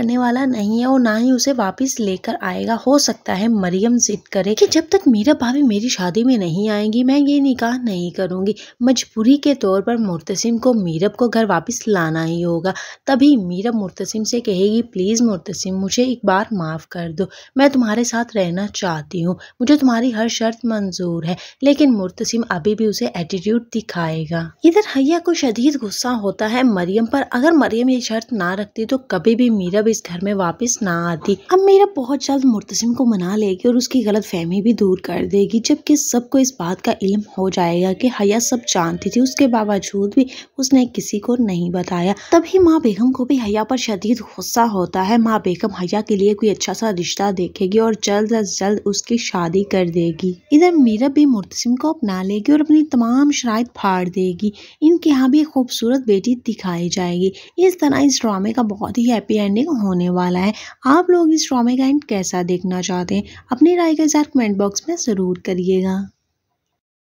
करने वाला नहीं है और ना ही उसे वापस लेकर आएगा हो सकता है मरियम जिद करे कि जब तक मेरा भाभी मेरी शादी में नहीं आएंगी मैं ये निकाह नहीं करूंगी मजबूरी के तौर पर मुर्तसिम को मीरब को घर वापस लाना ही होगा तभी मीरब मुर्तसिम से कहेगी प्लीज़ मुर्तसिम मुझे एक बार माफ़ कर दो मैं तुम्हारे साथ रहना चाहती हूँ मुझे तुम्हारी हर शर्त मंजूर है लेकिन मुर्तसिम अभी भी उसे एटीट्यूड दिखाएगा इधर हैया को शदीद गुस्सा होता है मरियम पर अगर मरियम ये शर्त ना रखती तो कभी भी मीरब कब इस घर में वापस ना आती अब मेरा बहुत जल्द मुर्तसिम को मना लेगी और उसकी गलत फहमी भी दूर कर देगी जबकि सबको इस बात का इल्म हो जाएगा कि हया सब जानती थी उसके बावजूद भी उसने किसी को नहीं बताया तभी माँ बेगम को भी हया पर शदीद गुस्सा होता है माँ बेगम हया के लिए कोई अच्छा सा रिश्ता देखेगी और जल्द अज जल्द उसकी शादी कर देगी इधर मीरा भी मुर्तसिम को अपना लेगी और अपनी तमाम शराय फाड़ देगी इनके यहाँ भी एक खूबसूरत बेटी दिखाई जाएगी इस तरह इस ड्रामे का बहुत ही हैप्पी एंडिंग होने वाला है आप लोग इस ड्रामे का एंड कैसा देखना चाहते हैं अपनी राय के साथ कमेंट बॉक्स में ज़रूर करिएगा